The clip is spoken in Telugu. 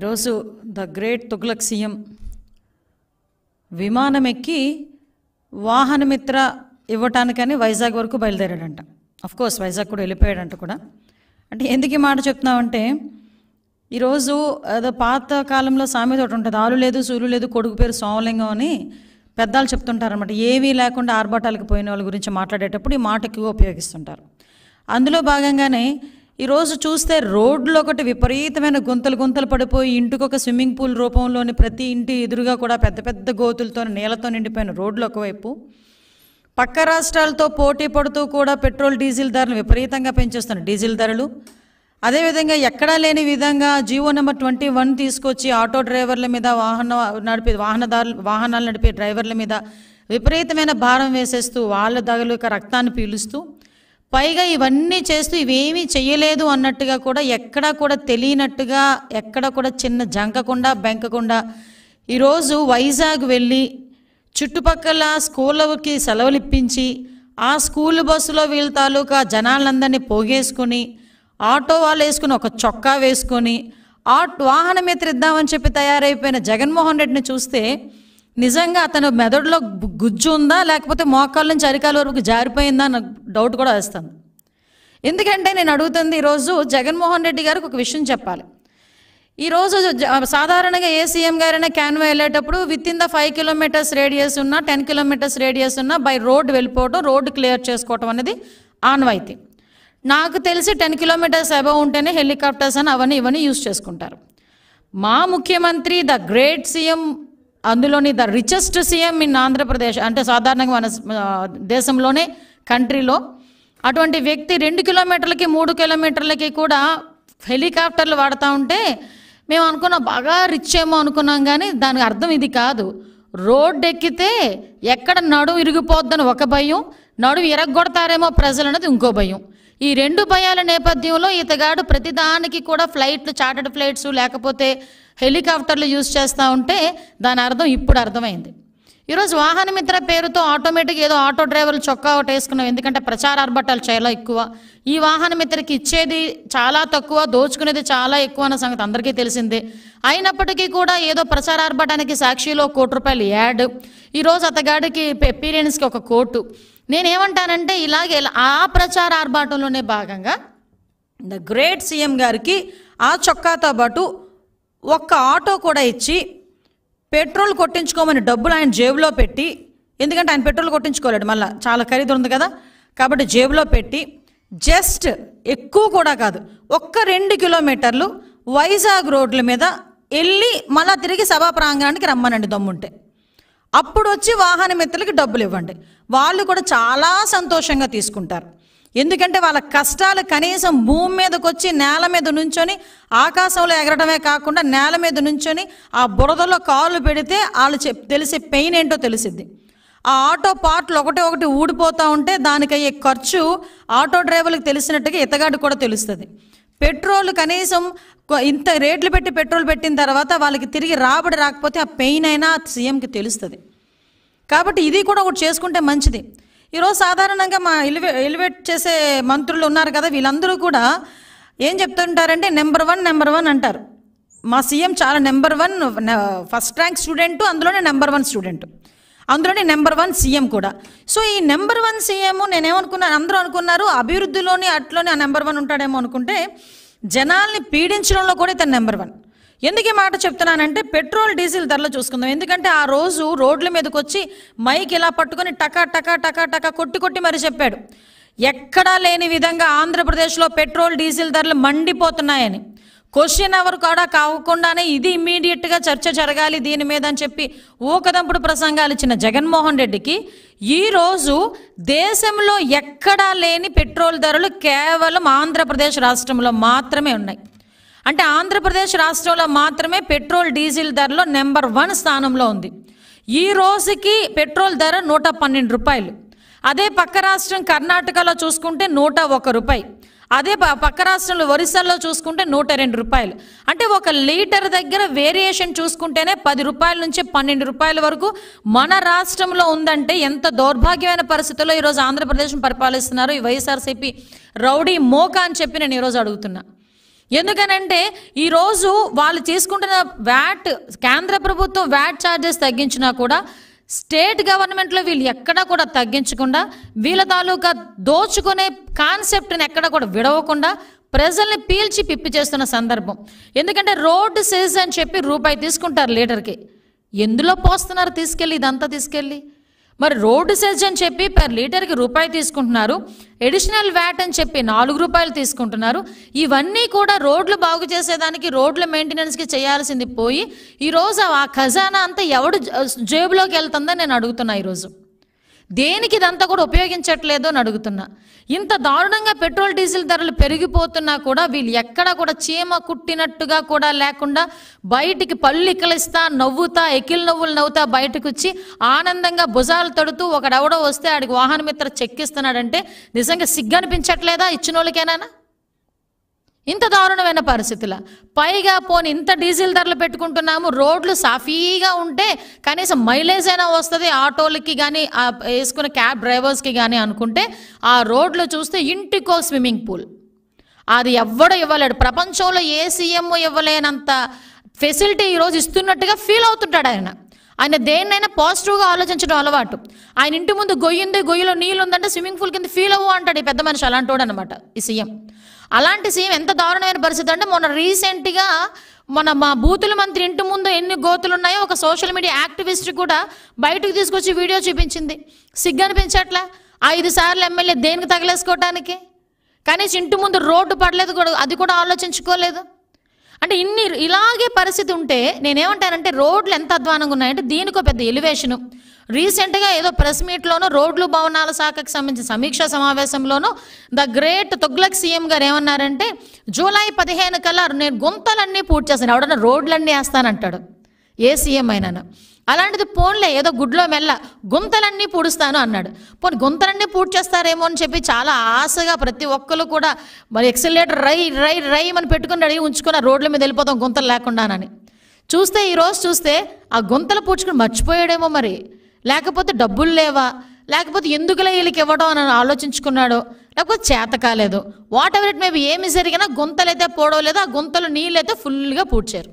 ఈరోజు ద గ్రేట్ తుగ్లక్ సీఎం విమానం ఎక్కి వాహనమిత్ర ఇవ్వటానికని వైజాగ్ వరకు బయలుదేరాడంట కోర్స్ వైజాగ్ కూడా వెళ్ళిపోయాడంట కూడా అంటే ఎందుకు ఈ మాట చెప్తున్నామంటే ఈరోజు అదో పాత కాలంలో సామెత ఒకటి ఉంటుంది ఆలు లేదు సూలు లేదు కొడుకు పేరు సోమలింగం అని పెద్దాలు చెప్తుంటారనమాట ఏవీ లేకుండా ఆర్భాటాలకు పోయిన వాళ్ళ గురించి మాట్లాడేటప్పుడు ఈ మాట ఎక్కువ ఉపయోగిస్తుంటారు అందులో భాగంగానే ఈరోజు చూస్తే రోడ్లు ఒకటి విపరీతమైన గుంతలు గుంతలు పడిపోయి ఇంటికి ఒక స్విమ్మింగ్ పూల్ రూపంలోని ప్రతి ఇంటి ఎదురుగా కూడా పెద్ద పెద్ద గోతులతో నీళ్లతో నిండిపోయిన రోడ్లు ఒకవైపు పక్క రాష్ట్రాలతో పోటీ పడుతూ కూడా పెట్రోల్ డీజిల్ ధరలు విపరీతంగా పెంచేస్తున్నారు డీజిల్ ధరలు అదేవిధంగా ఎక్కడా లేని విధంగా జియో నెంబర్ ట్వంటీ వన్ తీసుకొచ్చి ఆటో డ్రైవర్ల మీద వాహన నడిపే వాహనదారులు వాహనాలు నడిపే డ్రైవర్ల మీద విపరీతమైన భారం వేసేస్తూ వాళ్ళ దగ్గర రక్తాన్ని పీలుస్తూ పైగా ఇవన్నీ చేస్తూ ఇవేమీ చేయలేదు అన్నట్టుగా కూడా ఎక్కడా కూడా తెలియనట్టుగా ఎక్కడ కూడా చిన్న జంకకుండా బెంకకుండా ఈరోజు వైజాగ్ వెళ్ళి చుట్టుపక్కల స్కూళ్ళకి సెలవులు ఇప్పించి ఆ స్కూల్ బస్సులో వీళ్ళ తాలూకా జనాలందరినీ పోగేసుకుని ఆటో వాళ్ళు వేసుకుని ఒక చొక్కా వేసుకొని ఆ వాహనం ఎత్తిద్దామని చెప్పి తయారైపోయిన జగన్మోహన్ రెడ్డిని చూస్తే నిజంగా అతను మెదడులో గుజ్జు ఉందా లేకపోతే మోకాళ్ళ నుంచి అరికాల వరకు జారిపోయిందా అని డౌట్ కూడా వేస్తుంది ఎందుకంటే నేను అడుగుతుంది ఈరోజు జగన్మోహన్ రెడ్డి గారికి ఒక విషయం చెప్పాలి ఈరోజు సాధారణంగా ఏ సీఎం గారైనా క్యాన్వా వెళ్ళేటప్పుడు with in the five kilometres radius ఉన్న టెన్ కిలోమీటర్స్ రేడియస్ ఉన్న బై రోడ్ వెళ్ళిపోవడం రోడ్డు క్లియర్ చేసుకోవటం అనేది ఆన్వాయితీ నాకు తెలిసి టెన్ కిలోమీటర్స్ అబవ్ ఉంటేనే హెలికాప్టర్స్ అని అవన్నీ ఇవన్నీ యూజ్ చేసుకుంటారు మా ముఖ్యమంత్రి ద గ్రేట్ సీఎం అందులోని the richest CM in Andhra Pradesh అంటే సాధారణంగా మన దేశంలోనే కంట్రీలో అటువంటి వ్యక్తి రెండు కిలోమీటర్లకి మూడు కిలోమీటర్లకి కూడా హెలికాప్టర్లు వాడుతూ ఉంటే మేము అనుకున్నాం బాగా రిచ్ ఏమో అనుకున్నాం కానీ దానికి అర్థం ఇది కాదు రోడ్ ఎక్కితే ఎక్కడ నడు ఇరిగిపోద్దని ఒక భయం నడు ఇరగొడతారేమో ప్రజలు అనేది ఇంకో భయం ఈ రెండు భయాల నేపథ్యంలో ఇతగాడు ప్రతిదానికి కూడా ఫ్లైట్లు చార్టర్డ్ ఫ్లైట్స్ లేకపోతే హెలికాప్టర్లు యూజ్ చేస్తూ ఉంటే దాని అర్థం ఇప్పుడు అర్థమైంది ఈరోజు వాహనమిత్ర పేరుతో ఆటోమేటిక్ ఏదో ఆటో డ్రైవర్లు చొక్కా ఒకటి వేసుకున్నాం ఎందుకంటే ప్రచారార్భట్టాలు చాలా ఎక్కువ ఈ వాహనమిత్రకి ఇచ్చేది చాలా తక్కువ దోచుకునేది చాలా ఎక్కువ అన్న సంగతి అందరికీ తెలిసిందే అయినప్పటికీ కూడా ఏదో ప్రచారార్భటానికి సాక్షిలో కోటి రూపాయలు యాడ్ ఈరోజు అతగాడికి ఎపీరియన్స్కి ఒక కోటు నేనేమంటానంటే ఇలాగే ఆ ప్రచార ఆర్భాటంలోనే భాగంగా ద గ్రేట్ సీఎం గారికి ఆ చొక్కాతో పాటు ఒక్క ఆటో కూడా ఇచ్చి పెట్రోల్ కొట్టించుకోమని డబ్బులు ఆయన జేబులో పెట్టి ఎందుకంటే ఆయన పెట్రోల్ కొట్టించుకోలేడు మళ్ళీ చాలా ఖరీదు ఉంది కదా కాబట్టి జేబులో పెట్టి జస్ట్ ఎక్కువ కూడా కాదు ఒక్క రెండు కిలోమీటర్లు వైజాగ్ రోడ్ల మీద వెళ్ళి మళ్ళీ తిరిగి సభా ప్రాంగణానికి రమ్మనండి దమ్ముంటే అప్పుడు వచ్చి వాహన మిత్రులకి డబ్బులు ఇవ్వండి వాళ్ళు కూడా చాలా సంతోషంగా తీసుకుంటారు ఎందుకంటే వాళ్ళ కష్టాలు కనీసం భూమి మీదకి వచ్చి నేల మీద నుంచొని ఆకాశంలో ఎగరడమే కాకుండా నేల మీద నుంచొని ఆ బురదలో కాళ్ళు పెడితే వాళ్ళు చెప్ తెలిసే పెయిన్ ఏంటో తెలిసిద్ది ఆ ఆటో పార్ట్లు ఒకటి ఒకటి ఊడిపోతూ ఉంటే దానికయ్యే ఖర్చు ఆటో డ్రైవర్లకు తెలిసినట్టుగా ఇతగాడు కూడా తెలుస్తుంది పెట్రోల్ కనీసం ఇంత రేట్లు పెట్టి పెట్రోల్ పెట్టిన తర్వాత వాళ్ళకి తిరిగి రాబడి రాకపోతే ఆ పెయిన్ అయినా సీఎంకి తెలుస్తుంది కాబట్టి ఇది కూడా ఒకటి చేసుకుంటే మంచిది ఈరోజు సాధారణంగా మా ఎలివే ఎలివేట్ చేసే మంత్రులు ఉన్నారు కదా వీళ్ళందరూ కూడా ఏం చెప్తుంటారంటే నెంబర్ వన్ నెంబర్ వన్ అంటారు మా సీఎం చాలా number one first rank student అందులోనే నెంబర్ వన్ స్టూడెంట్ అందులోనే నెంబర్ వన్ సీఎం కూడా సో ఈ నెంబర్ వన్ సీఎం నేనేమనుకున్నాను అందరూ అనుకున్నారు అభివృద్ధిలోని అట్లోనే ఆ నెంబర్ వన్ ఉంటాడేమో అనుకుంటే జనాల్ని పీడించడంలో కూడా ఇతను నెంబర్ వన్ ఎందుకే మాట చెప్తున్నానంటే పెట్రోల్ డీజిల్ ధరలు చూసుకుందాం ఎందుకంటే ఆ రోజు రోడ్ల మీదకి వచ్చి మైక్ ఇలా పట్టుకొని టకా టకా టకా టకా కొట్టి కొట్టి మరి చెప్పాడు ఎక్కడా లేని విధంగా ఆంధ్రప్రదేశ్లో పెట్రోల్ డీజిల్ ధరలు మండిపోతున్నాయని క్వశ్చన్ అవర్ కూడా కాకుండానే ఇది ఇమ్మీడియట్గా చర్చ జరగాలి దీని మీద అని చెప్పి ఊకదంపుడు ప్రసంగాలు ఇచ్చిన జగన్మోహన్ రెడ్డికి ఈరోజు దేశంలో ఎక్కడా లేని పెట్రోల్ ధరలు కేవలం ఆంధ్రప్రదేశ్ రాష్ట్రంలో మాత్రమే ఉన్నాయి అంటే ఆంధ్రప్రదేశ్ రాష్ట్రంలో మాత్రమే పెట్రోల్ డీజిల్ ధరలో నెంబర్ వన్ స్థానంలో ఉంది ఈ రోజుకి పెట్రోల్ ధర నూట పన్నెండు రూపాయలు అదే పక్క రాష్ట్రం కర్ణాటకలో చూసుకుంటే నూట ఒక రూపాయి అదే పక్క రాష్ట్రంలో ఒరిస్సాలో చూసుకుంటే నూట రెండు రూపాయలు అంటే ఒక లీటర్ దగ్గర వేరియేషన్ చూసుకుంటేనే పది రూపాయల నుంచి పన్నెండు రూపాయల వరకు మన రాష్ట్రంలో ఉందంటే ఎంత దౌర్భాగ్యమైన పరిస్థితుల్లో ఈరోజు ఆంధ్రప్రదేశ్ పరిపాలిస్తున్నారు ఈ వైఎస్ఆర్సీపీ రౌడీ మోకా అని చెప్పి నేను ఈరోజు అడుగుతున్నా ఎందుకనంటే ఈరోజు వాళ్ళు తీసుకుంటున్న వ్యాట్ కేంద్ర ప్రభుత్వం వ్యాట్ ఛార్జెస్ తగ్గించినా కూడా స్టేట్ గవర్నమెంట్లో వీళ్ళు ఎక్కడా కూడా తగ్గించకుండా వీళ్ళ తాలూకా దోచుకునే కాన్సెప్ట్ని ఎక్కడ కూడా విడవకుండా ప్రజల్ని పీల్చి పిప్పి చేస్తున్న సందర్భం ఎందుకంటే రోడ్డు సెజ్ అని చెప్పి రూపాయి తీసుకుంటారు లీటర్కి ఎందులో పోస్తున్నారు తీసుకెళ్ళి ఇదంతా తీసుకెళ్ళి మరి రోడ్డు సెజ్ అని చెప్పి పర్ లీటర్కి రూపాయి తీసుకుంటున్నారు ఎడిషనల్ వ్యాట్ అని చెప్పి నాలుగు రూపాయలు తీసుకుంటున్నారు ఇవన్నీ కూడా రోడ్లు బాగు చేసేదానికి రోడ్ల మెయింటెనెన్స్కి చేయాల్సింది పోయి ఈరోజు ఆ ఖజానా అంతా ఎవడు జేబులోకి వెళ్తుందని నేను అడుగుతున్నా ఈరోజు దేనికి ఇదంతా కూడా ఉపయోగించట్లేదు అని అడుగుతున్నా ఇంత దారుణంగా పెట్రోల్ డీజిల్ ధరలు పెరిగిపోతున్నా కూడా వీళ్ళు ఎక్కడా కూడా చీమ కుట్టినట్టుగా కూడా లేకుండా బయటికి పళ్ళు ఇక్కలిస్తా నవ్వుతా ఎకిల్ నవ్వులు నవ్వుతా బయటకు వచ్చి ఆనందంగా భుజాలు తడుతూ ఒకడెవడో వస్తే ఆడికి వాహనమిత్ర చెక్కిస్తున్నాడంటే నిజంగా సిగ్గనిపించట్లేదా అనిపించట్లేదా ఇచ్చిన వాళ్ళకేనా ఇంత దారుణమైన పరిస్థితుల పైగా పోని ఇంత డీజిల్ ధరలు పెట్టుకుంటున్నాము రోడ్లు సాఫీగా ఉంటే కనీసం మైలేజ్ అయినా వస్తుంది ఆటోలకి కానీ వేసుకున్న క్యాబ్ డ్రైవర్స్కి కానీ అనుకుంటే ఆ రోడ్లు చూస్తే ఇంటికో స్విమ్మింగ్ పూల్ అది ఎవ్వడు ఇవ్వలేడు ప్రపంచంలో ఏ సీఎం ఇవ్వలేనంత ఫెసిలిటీ ఈరోజు ఇస్తున్నట్టుగా ఫీల్ అవుతుంటాడు ఆయన ఆయన దేన్నైనా పాజిటివ్గా ఆలోచించడం అలవాటు ఆయన ఇంటి ముందు గొయ్యింది గొయ్యిలో నీళ్ళు ఉందంటే స్విమ్మింగ్ పూల్ కింద ఫీల్ అవ్వు అంటాడు ఈ పెద్ద మనిషి వాడు అనమాట ఈ సీఎం అలాంటి సీఎం ఎంత దారుణమైన పరిస్థితి అంటే మొన్న రీసెంట్గా మన మా బూతుల మంత్రి ఇంటి ముందు ఎన్ని గోతులు ఉన్నాయో ఒక సోషల్ మీడియా యాక్టివిస్ట్ కూడా బయటకు తీసుకొచ్చి వీడియో చూపించింది అనిపించట్లా ఐదు సార్లు ఎమ్మెల్యే దేనికి తగిలేసుకోవడానికి కనీసం ఇంటి ముందు రోడ్డు పడలేదు కూడా అది కూడా ఆలోచించుకోలేదు అంటే ఇన్ని ఇలాగే పరిస్థితి ఉంటే నేనేమంటానంటే రోడ్లు ఎంత అధ్వానంగా ఉన్నాయంటే దీనికి ఒక పెద్ద ఎలివేషను రీసెంట్గా ఏదో ప్రెస్ మీట్లోనూ రోడ్లు భవనాల శాఖకు సంబంధించిన సమీక్షా సమావేశంలోనూ ద గ్రేట్ తుగ్లక్ సీఎం గారు ఏమన్నారంటే జూలై పదిహేను కల్లా నేను గుంతలన్నీ పూర్తి చేస్తాను ఎవడన్నా రోడ్లన్నీ వేస్తానంటాడు ఏ సీఎం అయినాను అలాంటిది పోన్లే ఏదో గుడ్లో మెల్ల గుంతలన్నీ పూడుస్తాను అన్నాడు పోనీ గుంతలన్నీ చేస్తారేమో అని చెప్పి చాలా ఆశగా ప్రతి ఒక్కరు కూడా మరి ఎక్సలేటర్ రై రై రై మనం పెట్టుకుని అడిగి ఉంచుకున్న రోడ్ల మీద వెళ్ళిపోతాం గుంతలు లేకుండానని చూస్తే ఈరోజు చూస్తే ఆ గుంతలు పూడ్చుకుని మర్చిపోయాడేమో మరి లేకపోతే డబ్బులు లేవా లేకపోతే ఎందుకులే వీళ్ళకి ఇవ్వడం అని ఆలోచించుకున్నాడు లేకపోతే చేత కాలేదు వాట్ ఎవర్ ఇట్ మేబీ ఏమి జరిగినా గుంతలైతే పోవడం లేదు ఆ గుంతలు నీళ్ళైతే ఫుల్గా పూడ్చారు